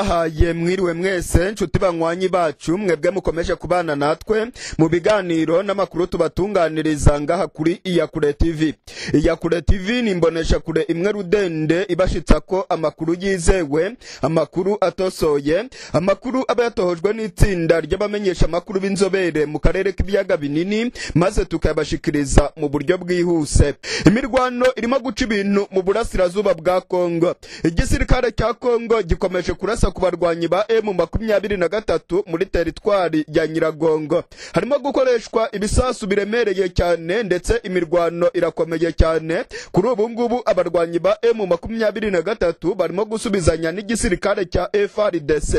ndabahaye mwiriwe mwese nshuti banywanyi bacu mwebwe mukomeje kubana natwe mu biganiro n'amakuru tubatunganiriza ngaha kuri iyakure tv iyakure tv ni imboneshakure imwe rudende ibashitsa ko amakuru yizewe amakuru atosoye amakuru aba yatohojwe n'itsinda ry'abamenyesha amakuru b'inzobere mu karere k'ibiyaga binini maze tukayabashikiriza mu buryo bwihuse imirwano irimo guca ibintu mu burasirazuba bwa kongo igisirikare cya kongo gikomeje kurasa ku barwanyi ba emu makumyabiri na gatatu muri teritwari ya nyiragongo harimo gukoreshwa ibisasu biremereye cyane ndetse imirwano irakomeye cyane kuri ubu ngubu abarwanyi ba emu makumyabiri na gatatu barimo gusubizanya n'igisirikare cya FRDC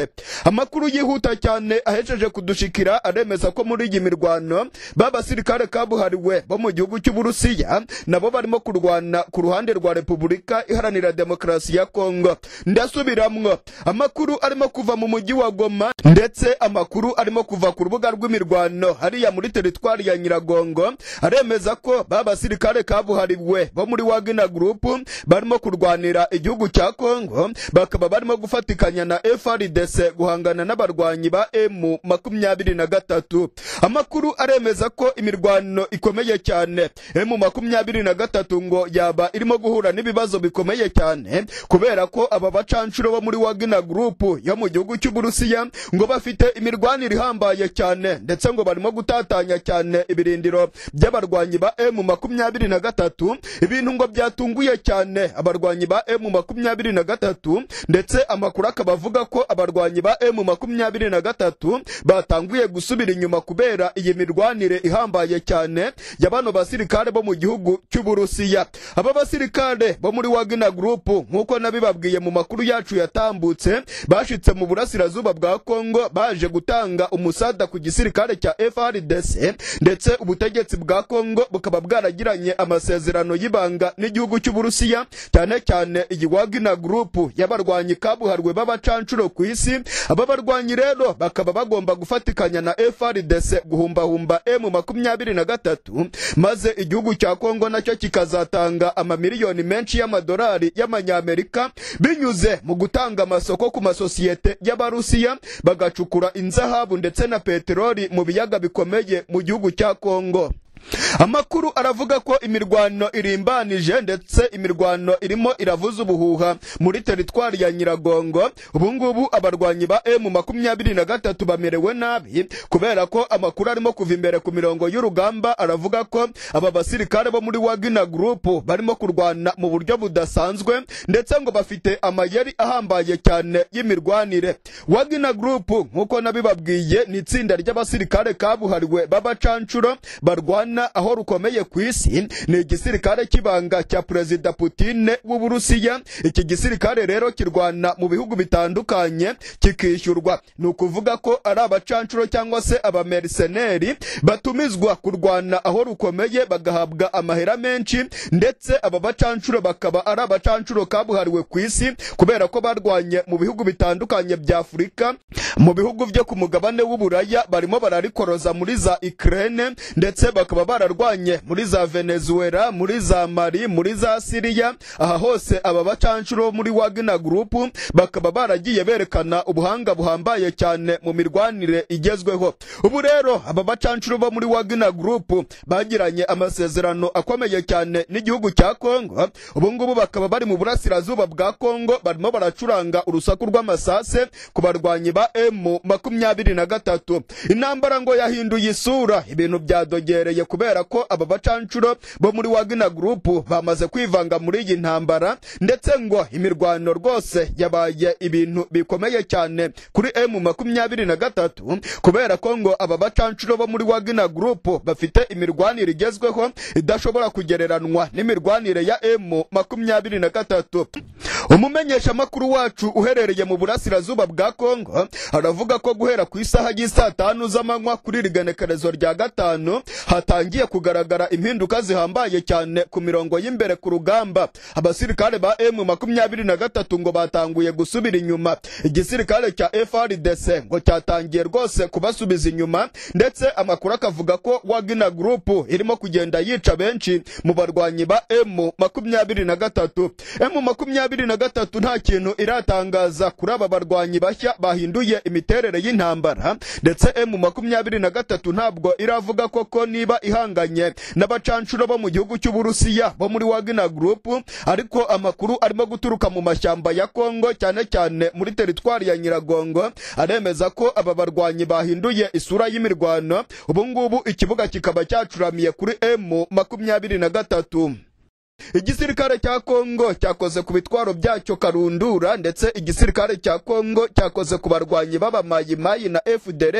amakuru yihuta cyane ahejeje kudushikira aremeza ko muri iyi mirwano b'abasirikare kabuhariwe bo mu gihugu cy'uburusiya nabo barimo kurwana ku ruhande rwa repubulika iharanira demokarasi ya kongo ndasubiramwo amakuru amakuru arimo kuva mu mujyi wa Goma ndetse amakuru arimo kuva ku rubuga rw'imirwano hariya muri teritwari ya Nyiragongo aremeza ko ba basirikare kabuhariwe bo muri Wagina Group barimo kurwanira igihugu cya Kongo bakaba barimo gufatikanya na FARDC guhangana n'abarwanyi ba M makumyabiri na gatatu amakuru aremeza ko imirwano ikomeye cyane M makumyabiri na gatatu ngo yaba irimo guhura n'ibibazo bikomeye cyane kubera ko aba bacancuro bo muri Wagina Group group yo mu gihugu cy'uburusiya ngo bafite imirwanire ihambaye cyane ndetse ngo barimo gutatanya cyane ibirindiro by'abarwanyi ba emu makumyabiri na gatatu ibintu ngo byatunguye cyane abarwanyi ba emu makumyabiri na gatatu ndetse amakuru akaba avuga ko abarwanyi ba emu makumyabiri na gatatu batanguye gusubira inyuma kubera iyi mirwanire ihambaye cyane ya bano basirikare bo mu gihugu cy'uburusiya aba basirikare bo muri wagner group nk'uko nabibabwiye mu makuru yacu yatambutse bashyitse mu burasirazuba bwa Kongo baje gutanga umusada ku gisirikare cya FRDC ndetse ubutegetsi bwa Kongo bukaba bwaragiranye amasezerano y'ibanga n'igihugu cy'Uburusiya cyane cyane iyi Wagner Group y'abarwanyi kabuharwe b'abacanshuro ku isi aba barwanyi rero bakaba bagomba gufatikanya na FRDC guhumbahumba na gatatu maze igihugu cya Kongo nacyo kikazatanga amamiliyoni menshi y'amadolari y'amanyamerika binyuze mu gutanga amasoko ku masosiyete y'abarusiya bagacukura inzahabu ndetse na peteroli mu biyaga bikomeye mu gihugu cya kongo amakuru aravuga ko imirwano irimbanije ndetse imirwano irimo iravuza ubuhuha muri teritwari ya nyiragongo ubungubu abarwanyi ba emu makumyabiri na gatatu bamerewe nabi kubera ko amakuru arimo kuva imbere ku mirongo y'urugamba aravuga ko aba basirikare bo muri wagina gurupu barimo kurwana mu buryo budasanzwe ndetse ngo bafite amayeri ahambaye cyane y'imirwanire wagina gurupu nk'uko nabibabwiye ni itsinda ry'abasirikare kabuhariwe b'abacancuro barwana Rwanda aho rukomeye ku isi ni igisirikare cy'ibanga cya Perezida Putin w'Uburusiya iki gisirikare rero kirwana mu bihugu bitandukanye kikishyurwa ni ukuvuga ko ari abacancuro cyangwa se abamerceneri batumizwa kurwana aho rukomeye bagahabwa amahera menshi ndetse aba bacancuro bakaba ari abacancuro kabuhariwe ku isi kubera ko barwanye mu bihugu bitandukanye bya Afurika mu bihugu byo ku mugabane w'Uburaya barimo bararikoroza muri za Ukraine ndetse bakaba bakaba bararwanye muri za venezuela muri za mari muri za siriya aha hose aba bacanshuro muri Wagina group bakaba baragiye berekana ubuhanga buhambaye cyane mu mirwanire igezweho ubu rero aba bacanshuro bo muri Wagina group bagiranye amasezerano akomeye cyane n'igihugu cya congo ubungubu bakaba bari mu burasirazuba bwa congo barimo baracuranga urusaku rw'amasase ku barwanyi ba emu makumyabiri na gatatu intambara ngo yahinduye isura ibintu byadogereye kubera ko aba bacancuro bo muri wagina gurupu bamaze kwivanga muri iyi ntambara ndetse ngo imirwano rwose yabaye ibintu bikomeye cyane kuri emu makumyabiri na gatatu kubera ko ngo aba bacancuro bo muri wagina gurupu bafite imirwanire igezweho idashobora kugereranwa n'imirwanire ya emu makumyabiri na gatatu umumenyeshamakuru wacu uherereye mu burasirazuba bwa kongo aravuga ko guhera ku isaha y'isa tanu z'amanywa kuri iri rya gatanu hataye hatangiye kugaragara impinduka zihambaye cyane ku mirongo y'imbere ku rugamba abasirikare ba M makumyabiri na gatatu ngo batanguye gusubira inyuma igisirikare cya FRDC ngo cyatangiye rwose kubasubiza inyuma ndetse amakuru akavuga ko Wagina Group irimo kugenda yica benshi mu barwanyi ba M makumyabiri na gatatu M makumyabiri na gatatu nta kintu iratangaza kuri aba barwanyi bashya bahinduye imiterere y'intambara ndetse M makumyabiri na gatatu ntabwo iravuga koko niba ihanganye n'abacanshuro bo mu gihugu cy'uburusiya bo muri wagner group ariko amakuru arimo guturuka mu mashyamba ya kongo cyane cyane muri teritwari ya nyiragongo aremeza ko aba barwanyi bahinduye isura y'imirwano ubungubu ikibuga kikaba cyacuramiye kuri m makumyabiri na gatatu igisirikare cya kongo cyakoze ku bitwaro byacyo karundura ndetse igisirikare cya kongo cyakoze ku barwanyi b'abamayimayi na fdr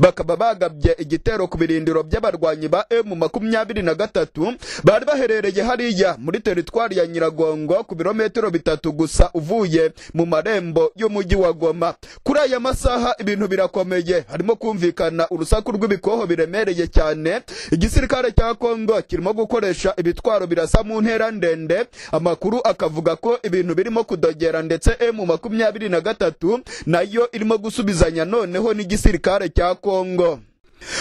bakaba bagabye igitero ku birindiro by'abarwanyi ba m makumyabiri na gatatu bari baherereye hariya muri teritwari ya nyiragongo ku birometero bitatu gusa uvuye mu marembo y'umujyi wa goma kuri aya masaha ibintu birakomeye harimo kumvikana urusaku rw'ibikoho biremereye cyane igisirikare cya kongo kirimo gukoresha ibitwaro birasa mu ntera ntera ndende amakuru akavuga ko ibintu birimo kudogera ndetse emu makumyabiri na gatatu nayo irimo gusubizanya noneho n'igisirikare cya kongo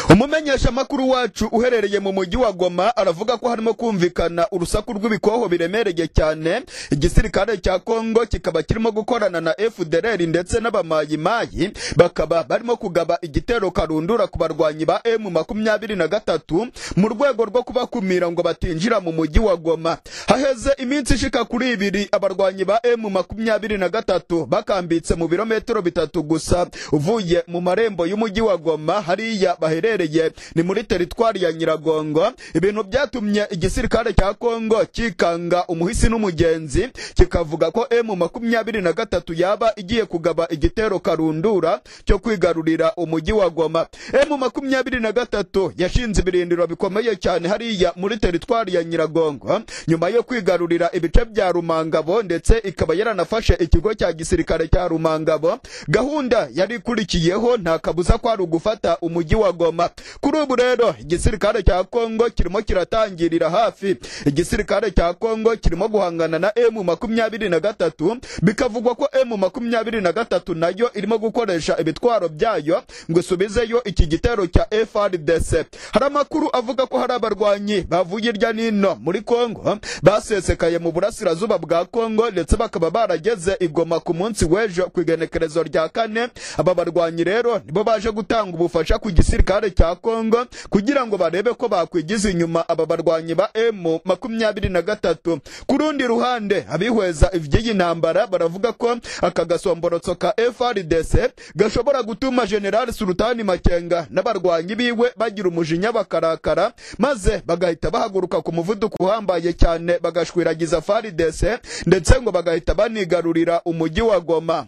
umumenyeshamakuru wacu uherereye mu mujyi wa goma aravuga ko harimo kumvikana urusaku rw'ibikoho biremereye cyane igisirikare cya kongo kikaba kirimo gukorana na fdr ndetse n'abamayimayi bakaba barimo kugaba igitero karundura ku barwanyi ba m makumyabiri na gatatu mu rwego rwo kubakumira ngo batinjira mu mujyi wa goma haheze iminsi ishika kuri ibiri abarwanyi ba m makumyabiri na gatatu bakambitse mu birometero bitatu gusa uvuye mu marembo y'umujyi wa goma hariya baherereye ni muri teritwari ya nyiragongo ibintu byatumye igisirikare cya kongo kikanga umuhisi n'umugenzi kikavuga ko emu makumyabiri na gatatu yaba igiye kugaba igitero karundura cyo kwigarurira umujyi wa goma emu makumyabiri na gatatu yashinze ibirindiro bikomeye cyane hariya muri teritwari ya nyiragongo nyuma yo kwigarurira ibice bya rumangabo ndetse ikaba yaranafashe ikigo cya gisirikare cya rumangabo gahunda yari ikurikiyeho nta kabuza ko ari ugufata umujyi wa goma kuri ubu rero igisirikare cya kongo kirimo kiratangirira hafi igisirikare cya kongo kirimo guhangana na emu makumyabiri na gatatu bikavugwa ko emu makumyabiri na gatatu nayo irimo gukoresha ibitwaro byayo ngo isubizeyo iki gitero cya frdc hari amakuru avuga ko hari abarwanyi bavuye hirya n'ino muri kongo basesekaye mu burasirazuba bwa kongo ndetse bakaba barageze igoma ku munsi w'ejo ku igenekerezo rya kane aba barwanyi rero nibo baje gutanga ubufasha ku gisirikare gisirikare cya Kongo kugira ngo barebe ko bakwigize inyuma aba barwanyi ba M makumyabiri na gatatu ku rundi ruhande abihweza iby'iyi ntambara baravuga ko aka gasomborotso ka FRDC gashobora gutuma General Sultani Makenga n'abarwanyi biwe bagira umujinya bakarakara maze bagahita bahaguruka ku muvuduko uhambaye cyane bagashwiragiza FARDC ndetse ngo bagahita banigarurira umujyi wa Goma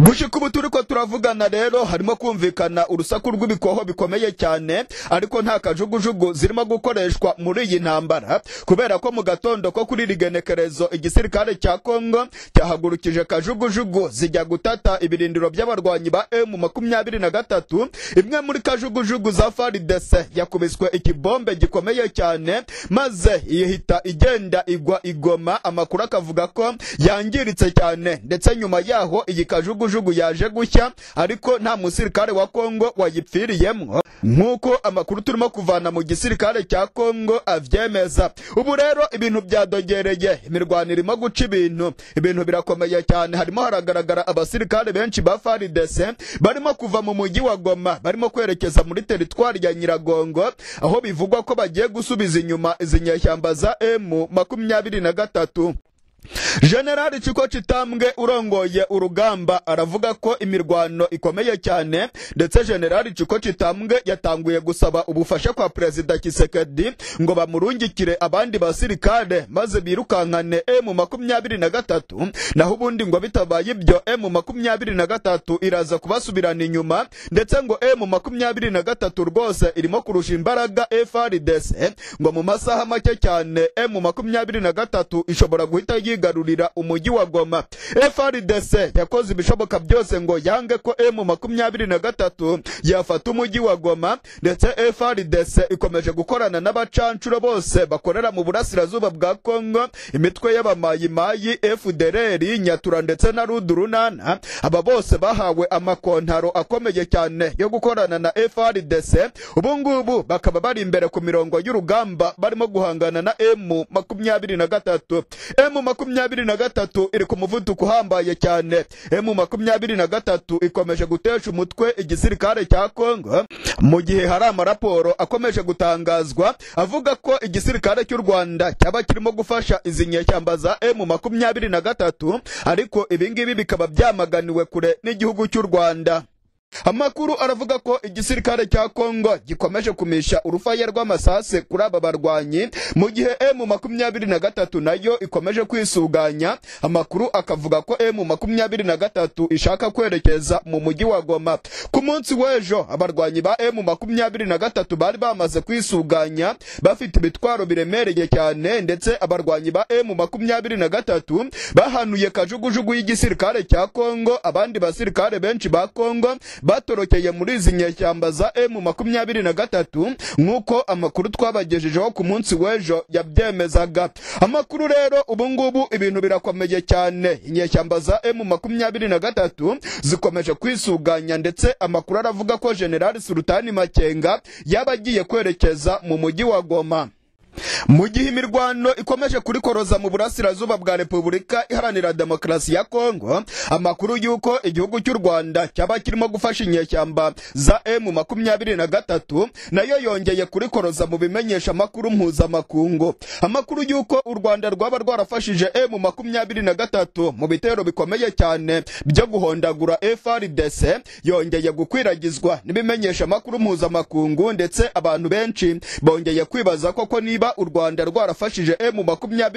gushika kubu turi ko turavugana rero harimo kumvikana urusaku rw'ibikoho bikomeye cyane ariko nta kajugujugu zirimo gukoreshwa muri iyi ntambara kubera ko mu gatondo ko kuri rigenekerezo igisirikare cya Kongo cyahagurukije kajugujugu zijya gutata ibirindiro by'abarwanyi ba na gatatu imwe muri kajugujugu za FARDC yakubiswe ikibombe gikomeye cyane maze yihita igenda igwa igoma amakuru akavuga ko yangiritse cyane ndetse nyuma yaho iyi kajugujugu kajugujugu yaje gushya ariko nta musirikare wa Kongo wayipfiriyemo nk'uko amakuru turimo kuvana mu gisirikare cya Kongo avyemeza ubu rero ibintu byadogereye imirwano irimo guca ibintu ibintu birakomeye cyane harimo haragaragara abasirikare benshi ba FARDC barimo kuva mu mujyi wa Goma barimo kwerekeza muri teritwari ya Nyiragongo aho bivugwa ko bagiye gusubiza inyuma izi nyeshyamba za emu makumyabiri na gatatu generali kiko kitambwe urongoye urugamba aravuga ko imirwano ikomeye cyane ndetse generali kiko kitambwe yatanguye gusaba ubufasha kwa perezida kisekedi ngo bamurungikire abandi basirikare maze birukankane emu makumyabiri na gatatu naho ubundi ngo bitabaye ibyo emu makumyabiri na gatatu iraza kubasubirana inyuma ndetse ngo emu makumyabiri na gatatu rwose irimo kurusha imbaraga frdc ngo mu masaha make cyane emu makumyabiri na gatatu ishobora guhita yiga yigarurira umujyi wa goma frdc yakoze ibishoboka byose ngo yange ko emu makumyabiri na gatatu yafata umujyi wa goma ndetse frdc ikomeje gukorana n'abacancuro bose bakorera mu burasirazuba bwa Congo imitwe y'abamayimayi fdrr nyatura ndetse na rudurunana aba bose bahawe amakontaro akomeye cyane yo gukorana na frdc ubungubu bakaba bari imbere ku mirongo y'urugamba barimo guhangana na emu makumyabiri na gatatu emu makumyabiri makumyabiri na gatatu iri ku muvuduko uhambaye cyane emu makumyabiri na gatatu ikomeje gutesha umutwe igisirikare cya kongo mu gihe hari amaraporo akomeje gutangazwa avuga ko igisirikare cy'u rwanda cyaba kirimo gufasha izi nyeshyamba za emu makumyabiri na gatatu ariko ibingibi bikaba byamaganiwe kure n'igihugu cy'u rwanda amakuru aravuga ko igisirikare cya kongo gikomeje kumisha urufaya rw'amasase kuri aba barwanyi mu gihe emu makumyabiri na gatatu nayo ikomeje kwisuganya amakuru akavuga ko emu makumyabiri na gatatu ishaka kwerekeza mu mujyi wa goma ku munsi w'ejo abarwanyi ba emu makumyabiri na gatatu bari bamaze kwisuganya bafite ibitwaro biremereye cyane ndetse abarwanyi ba emu makumyabiri na gatatu bahanuye kajugujugu y'igisirikare cya kongo abandi basirikare benshi ba kongo batorokeye muri izi nyeshyamba za emu makumyabiri na gatatu nk'uko amakuru twabagejejeho ku munsi w'ejo yabyemezaga amakuru rero ubungubu ibintu birakomeye cyane inyeshyamba za emu makumyabiri na gatatu zikomeje kwisuganya ndetse amakuru aravuga ko generali sultani makenga yaba agiye kwerekeza mu mujyi wa goma mu gihe imirwano ikomeje kuri koroza mu burasirazuba bwa repubulika iharanira demokarasi ya kongo amakuru y'uko igihugu cy'u rwanda cyaba kirimo gufasha inyeshyamba za emu makumyabiri na gatatu nayo yongeye kuri koroza mu bimenyeshamakuru mpuzamakungu amakuru y'uko u rwanda rwaba rwarafashije emu makumyabiri na gatatu mu bitero bikomeye cyane byo guhondagura frdc yongeye gukwiragizwa n’ibimenyeshamakuru mpuzamakungu ndetse abantu benshi bongeye kwibaza koko niba niba u Rwanda rwarafashije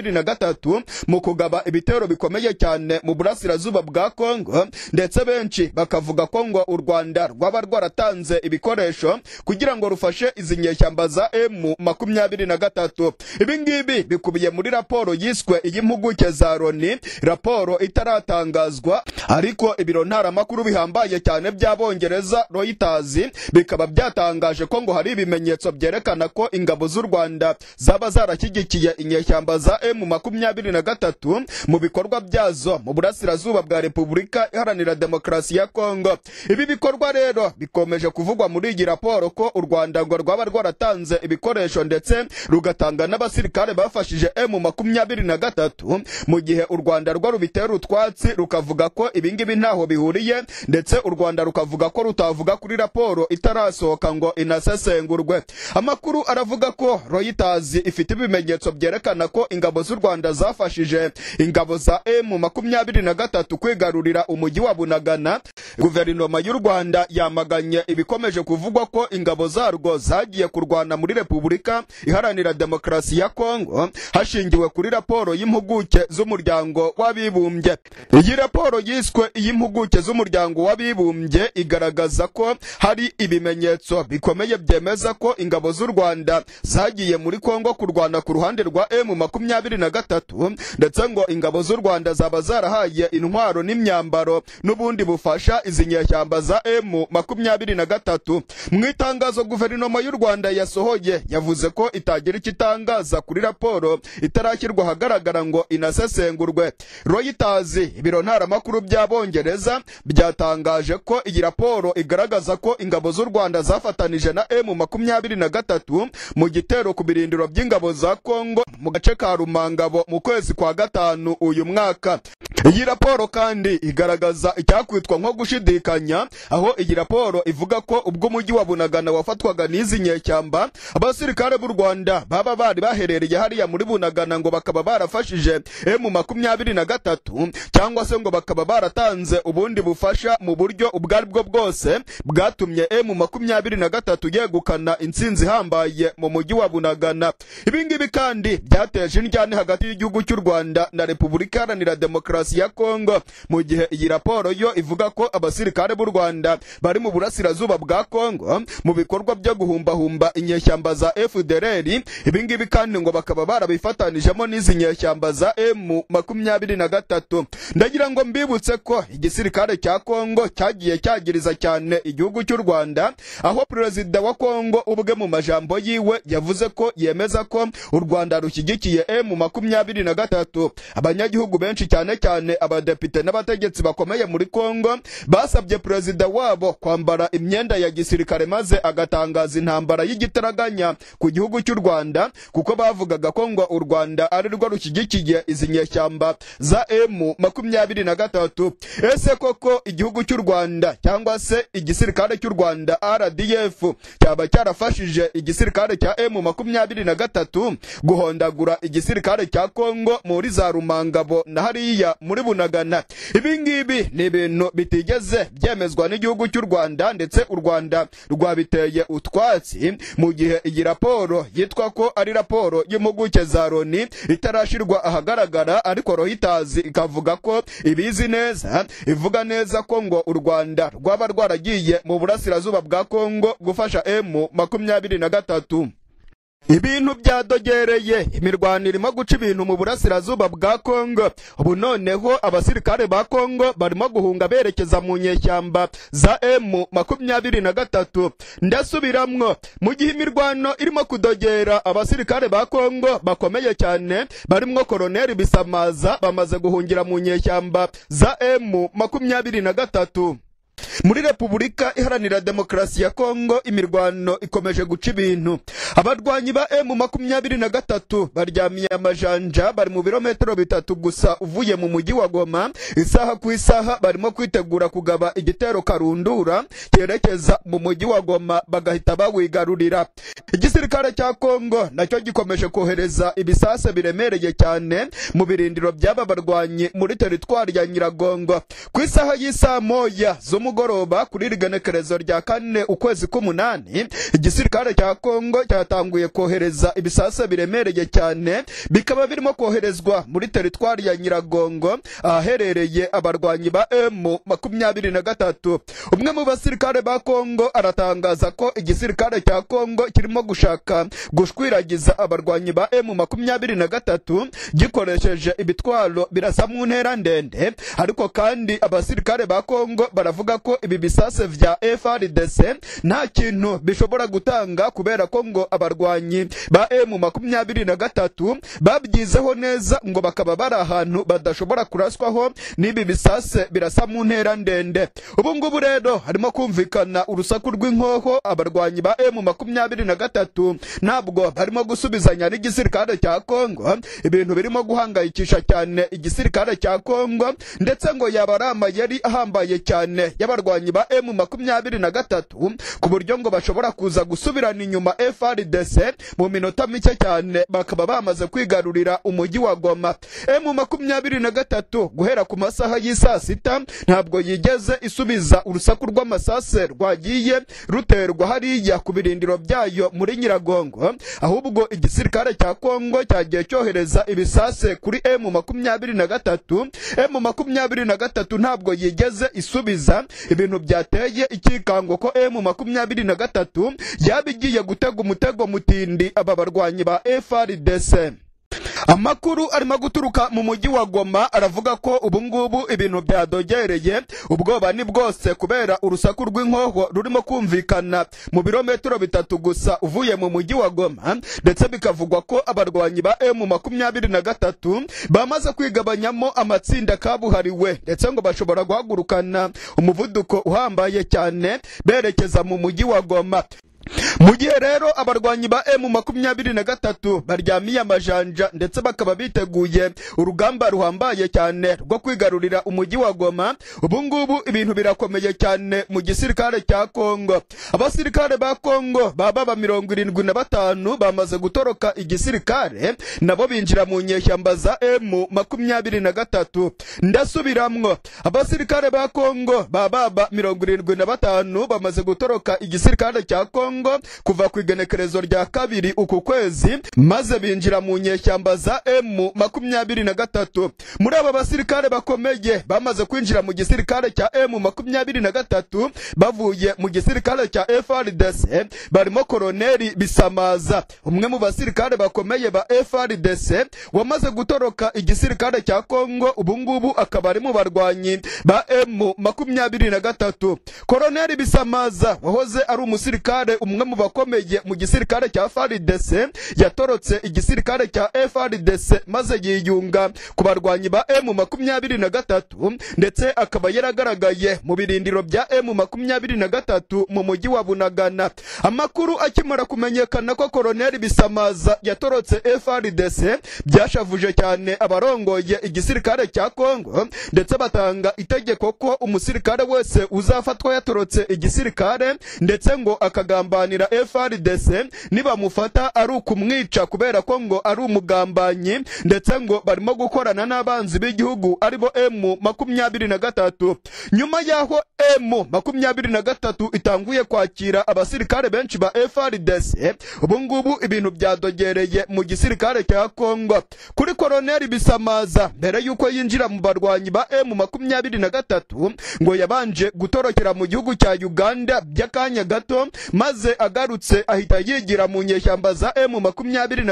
e na gatatu mu kugaba ibitero bikomeye cyane mu burasirazuba bwa Congo ndetse benshi bakavuga ko ngo u Rwanda rwaba rwaratanze ibikoresho kugira ngo rufashe izi nyeshyamba za e makumyabiri na gatatu ngibi bikubiye muri raporo yiswe iy'impuguke za Roni raporo itaratangazwa ariko ibiro ntaramakuru bihambaye cyane by'abongereza Reuters bikaba byatangaje ko ngo hari ibimenyetso byerekana ko ingabo z'u Rwanda zaba zarashyigikiye inyeshyamba za emu makumyabiri na gatatu mu bikorwa byazo mu burasirazuba bwa repubulika iharanira demokarasi ya kongo ibi bikorwa rero bikomeje kuvugwa muri iyi raporo ko u rwanda ngo rwaba rwaratanze ibikoresho ndetse rugatanga n'abasirikare bafashije emu makumyabiri na gatatu mu gihe u rwanda rwo rubitera utwatsi rukavuga ko ibingibi ntaho bihuriye ndetse u rwanda rukavuga ko rutavuga kuri raporo itarasohoka ngo inasesengurwe amakuru aravuga ko reuters amazi ifite ibimenyetso byerekana ko ingabo z'u Rwanda zafashije ingabo za M makumyabiri na gatatu kwigarurira umujyi wa Bunagana guverinoma y'u Rwanda yamaganye ibikomeje kuvugwa ko ingabo zarwo zagiye kurwana muri Repubulika iharanira demokarasi ya Kongo hashingiwe kuri raporo y'impuguke z'umuryango w'abibumbye iyi raporo yiswe iy'impuguke z'umuryango w'abibumbye igaragaza ko hari ibimenyetso bikomeye byemeza ko ingabo z'u Rwanda zagiye muri Kongo Congo kurwana ku ruhande rwa M makumyabiri na gatatu ndetse ngo ingabo z'u Rwanda zaba zarahaye intwaro n'imyambaro n'ubundi bufasha izi nyeshyamba za M makumyabiri na gatatu mu itangazo guverinoma y'u Rwanda yasohoye yavuze ko itagira ikitangaza kuri raporo itarashyirwa ahagaragara ngo inasesengurwe Reuters ibiro ntaramakuru by'abongereza byatangaje ko iyi raporo igaragaza ko ingabo z'u Rwanda zafatanije na M makumyabiri na gatatu mu gitero ku birindiro biganiro by'ingabo za Kongo mu gace ka Rumangabo mu kwezi kwa gatanu uyu mwaka iyi raporo kandi igaragaza icyakwitwa nko gushidikanya aho iyi raporo ivuga ko ubwo umujyi wa Bunagana wafatwaga n'izi nyeshyamba abasirikare b'u Rwanda baba bari baherereye hariya muri Bunagana ngo bakaba barafashije mu makumyabiri na gatatu cyangwa se ngo bakaba baratanze ubundi bufasha mu buryo ubwo ari bwo bwose bwatumye mu makumyabiri na gatatu yegukana intsinzi ihambaye mu mujyi wa Bunagana rwanda ibi kandi byateje indyane hagati y'igihugu cy'u rwanda na repubulika iharanira demokarasi ya kongo mu gihe iyi raporo yo ivuga ko abasirikare b'u rwanda bari mu burasirazuba bwa kongo mu bikorwa byo guhumbahumba inyeshyamba za fdr Ibingibi kandi ngo bakaba barabifatanijemo n'izi nyeshyamba za m makumyabiri na gatatu ndagira ngo mbibutse ko igisirikare cya kongo cyagiye cyagiriza cyane igihugu cy'u rwanda aho perezida wa kongo ubwe mu majambo yiwe yavuze ko yemera yemeza ko u Rwanda rushyigikiye M makumyabiri na gatatu abanyagihugu benshi cyane cyane abadepite n'abategetsi bakomeye muri Kongo basabye perezida wabo kwambara imyenda ya gisirikare maze agatangaza intambara y'igitaraganya ku gihugu cy'u Rwanda kuko bavugaga ko ngo u Rwanda ari rwo rushyigikiye izi nyeshyamba za emu makumyabiri na gatatu ese koko igihugu cy'u Rwanda cyangwa se igisirikare cy'u Rwanda RDF cyaba cyarafashije igisirikare cya emu makumyabiri na gatatu guhondagura igisirikare cya Kongo muri za Rumangabo na hariya muri Bunagana ibi ngibi ni ibintu bitigeze byemezwa n'igihugu cy'u Rwanda ndetse u Rwanda rwabiteye utwatsi mu gihe iyi raporo yitwa ko ari raporo y'impuguke za Roni itarashirwa ahagaragara ariko Reuters ikavuga ko ibizi neza ivuga neza ko ngo u Rwanda rwaba rwaragiye mu burasirazuba bwa Kongo gufasha M makumyabiri na gatatu ibintu byadogereye imirwano irimo guca ibintu mu burasirazuba bwa kongo ubu noneho abasirikare ba kongo barimo guhunga berekeza mu nyeshyamba za emu makumyabiri na gatatu ndasubiramwo mu gihe imirwano irimo kudogera abasirikare ba kongo bakomeye cyane barimo koroneri bisamaza bamaze guhungira mu nyeshyamba za emu makumyabiri na gatatu muri repubulika iharanira demokarasi ya kongo imirwano ikomeje guca ibintu abarwanyi ba emu makumyabiri na gatatu baryamiye amajanja bari mu birometero bitatu gusa uvuye mu mujyi wa goma isaha ku isaha barimo kwitegura kugaba igitero karundura cyerekeza mu mujyi wa goma bagahita bawigarurira igisirikare cya kongo nacyo gikomeje kohereza ibisasa biremereye cyane mu birindiro by'aba barwanyi muri teritwari ya nyiragongo ku isaha y'isaa moya zo mugoroba kuri iri rya kane ukwezi k'umunani igisirikare cya kongo cyatanguye kohereza ibisasa biremereye cyane bikaba birimo koherezwa muri teritwari ya nyiragongo ahaherereye abarwanyi ba emu makumyabiri na gatatu umwe mu basirikare ba kongo aratangaza ko igisirikare cya kongo kirimo gushaka gushwiragiza abarwanyi ba emu makumyabiri na gatatu gikoresheje ibitwaro birasa mu ntera ndende ariko kandi abasirikare ba kongo baravuga kubera ko ibi bisase vya FRDC nta kintu bishobora gutanga kubera ko ngo abarwanyi ba M makumyabiri na gatatu babyizeho neza ngo bakaba bari ahantu badashobora kuraswaho n'ibi bisase birasa mu ntera ndende ubu ngubu rero harimo kumvikana urusaku rw'inkoho abarwanyi ba M makumyabiri na gatatu ntabwo barimo gusubizanya n'igisirikare cya Kongo ibintu birimo guhangayikisha cyane igisirikare cya Kongo ndetse ngo yaba ari amayeri ahambaye cyane y'abarwanyi ba emu makumyabiri na gatatu ku buryo ngo bashobora kuza gusubirana inyuma frdc mu minota mike cyane bakaba bamaze kwigarurira umujyi wa goma emu makumyabiri na gatatu guhera ku masaha yi saa sita ntabwo yigeze isubiza urusaku rw'amasase rwagiye ruterwa hariya ku birindiro byayo muri nyiragongo ahubwo igisirikare cya kongo cyagiye cyohereza ibisase kuri emu makumyabiri na gatatu emu makumyabiri na gatatu ntabwo yigeze isubiza ibintu byateye ikikango ko emu makumyabiri na gatatu yaba igiye gutega umutego mutindi aba barwanyi ba frdc amakuru arimo guturuka mu mujyi wa goma aravuga ko ubungubu ngubu ibintu byadogereye ubwoba ni bwose kubera urusaku rw'inkoho rurimo kumvikana mu birometero bitatu gusa uvuye mu mujyi wa goma ndetse bikavugwa ko abarwanyi ba emu makumyabiri na gatatu bamaze kwigabanyamo amatsinda kabuhariwe ndetse ngo bashobora guhagurukana umuvuduko uhambaye cyane berekeza mu mujyi wa goma mu gihe rero abarwanyi ba emu makumyabiri na gatatu baryamiye amajanja ndetse bakaba biteguye urugamba ruhambaye cyane rwo kwigarurira umujyi wa goma ubungubu ibintu birakomeye cyane mu gisirikare cya kongo abasirikare ba kongo baba ba mirongo irindwi na batanu bamaze gutoroka igisirikare nabo binjira mu nyeshyamba za emu makumyabiri na gatatu ndasubiramwo abasirikare ba kongo baba mirongo irindwi na batanu bamaze gutoroka igisirikare cya kongo congo kuva ku igenekerezo rya kabiri uku kwezi maze binjira mu nyeshyamba za m makumyabiri muri aba basirikare bakomeye bamaze kwinjira mu gisirikare cya m makumyabiri na gatatu bavuye mu gisirikare cya FRDC barimo koloneli bisamaza umwe mu basirikare bakomeye ba FRDC wamaze gutoroka igisirikare cya Kongo ubu ngubu akaba ari mu barwanyi ba m makumyabiri na gatatu bisamaza wahoze ari umusirikare umwe mu bakomeye mu gisirikare cya FARDC yatorotse igisirikare cya FARDC maze yiyunga ku barwanyi ba M makumyabiri na gatatu ndetse akaba yaragaragaye mu birindiro bya M makumyabiri na gatatu mu mujyi wa Bunagana amakuru akimara kumenyekana ko Koloneli Bisamaza yatorotse FARDC byashavuje cyane abarongoye igisirikare cya Congo ndetse batanga itegeko ko umusirikare wese uzafatwa yatorotse igisirikare ndetse ngo akagamba kumuvanira FRDC nibamufata ari ukumwica kubera ko ngo ari umugambanyi ndetse ngo barimo gukorana n'abanzi b'igihugu aribo M makumyabiri na gatatu nyuma y'aho M makumyabiri na gatatu itanguye kwakira abasirikare benshi ba FRDC ubu ngubu ibintu byadogereye mu gisirikare cya Kongo kuri koloneli Bisamaza mbere y'uko yinjira mu barwanyi ba M makumyabiri na gatatu ngo yabanje gutorokera mu gihugu cya Uganda by'akanya gato maze yavuze agarutse ahita yigira mu nyeshyamba za m makumyabiri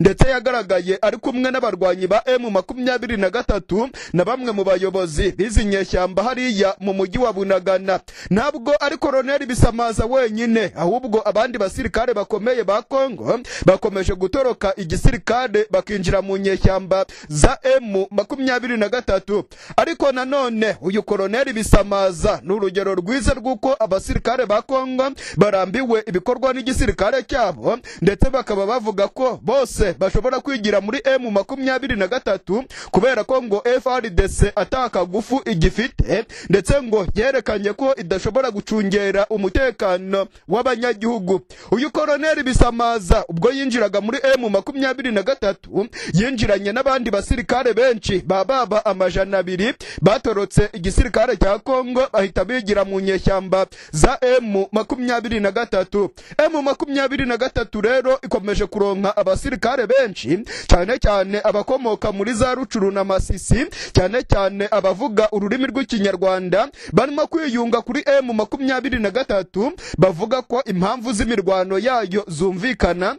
ndetse yagaragaye ari kumwe n'abarwanyi ba m 23 na bamwe mu bayobozi b'izi nyeshyamba hariya mu mujyi wa bunagana ntabwo ari koloneli bisamaza wenyine ahubwo abandi basirikare bakomeye ba kongo bakomeje gutoroka igisirikare bakinjira mu nyeshyamba za M23 ariko nanone uyu koloneli bisamaza ni urugero rwiza rw'uko abasirikare ba kongo bara barambiwe ibikorwa n'igisirikare cyabo ndetse bakaba bavuga ko bose bashobora kwigira muri m 23 kubera ko ngo frdc gufu igifite ndetse ngo yerekanye ko idashobora gucungera umutekano w'abanyagihugu uyu Colonel bisamaza ubwo yinjiraga muri m 23 yinjiranye n'abandi basirikare benshi bababa amajana abiri batorotse igisirikare cya kongo bahita bigira mu nyeshyamba za m 23 makumyabiri na gatatu emu eh, makumyabiri na gatatu rero ikomeje kuronka abasirikare benshi cyane cyane abakomoka muri za rucuru na masisi cyane cyane abavuga ururimi rw'ikinyarwanda barimo kwiyunga kuri emu makumyabiri na gatatu bavuga ko impamvu z'imirwano yayo zumvikana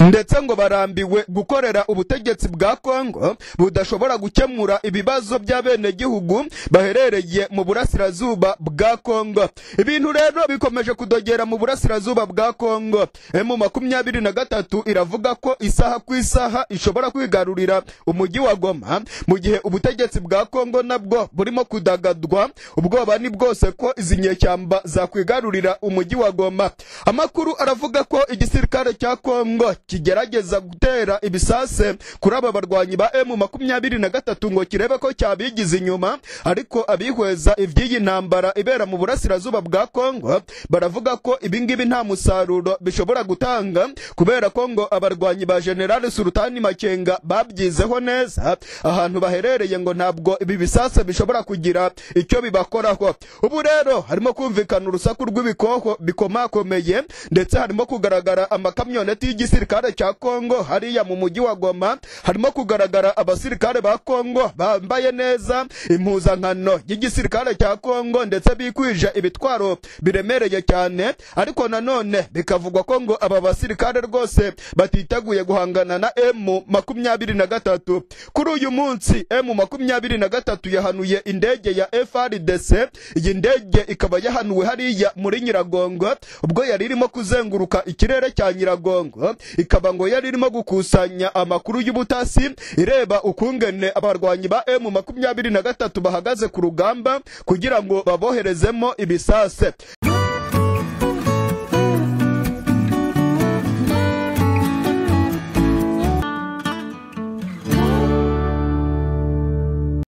ndetse ngo barambiwe gukorera ubutegetsi bwa kongo budashobora gukemura ibibazo by'abenegihugu baherereye mu burasirazuba bwa kongo ibintu rero bikomeje kudogera mu burasirazuba bwa Kongo eh, mu makumyabiri na gatatu iravuga ko isaha ku isaha ishobora kwigarurira umujyi wa Goma mu gihe ubutegetsi bwa Kongo nabwo burimo kudagadwa ubwoba ni bwose ko izi nyeshyamba zakwigarurira umujyi wa Goma amakuru aravuga ko igisirikare cya Kongo kigerageza gutera ibisase kuri aba barwanyi ba M makumyabiri na gatatu ngo kirebe ko cyabigize inyuma ariko abihweza iby'iyi ntambara ibera mu burasirazuba bwa Kongo baravuga ko ibingibi nta musaruro bishobora gutanga kubera ko ngo abarwanyi ba generali sultani makenga babyizeho neza ahantu baherereye ngo ntabwo ibi bisasa bishobora kugira icyo bibakoraho ubu rero harimo kumvikana urusaku rw'ibikoho bikomakomeye ndetse harimo kugaragara amakamyoneti y'igisirikare cya kongo hariya mu mujyi wa goma harimo kugaragara abasirikare ba kongo bambaye neza impuzankano y'igisirikare cya kongo ndetse bikwije ibitwaro biremereye cyane ariko nanone bikavugwa ko ngo aba basirikare rwose batiteguye guhangana na emu makumyabiri na gatatu kuri uyu munsi emu makumyabiri na gatatu yahanuye indege ya frdc iyi ndege ikaba yahanuwe hariya muri nyiragongo ubwo yari irimo kuzenguruka ikirere cya nyiragongo ikaba ngo yari irimo gukusanya amakuru y'ubutasi ireba ukungene abarwanyi ba emu makumyabiri na gatatu bahagaze ku rugamba kugira ngo baboherezemo ibisase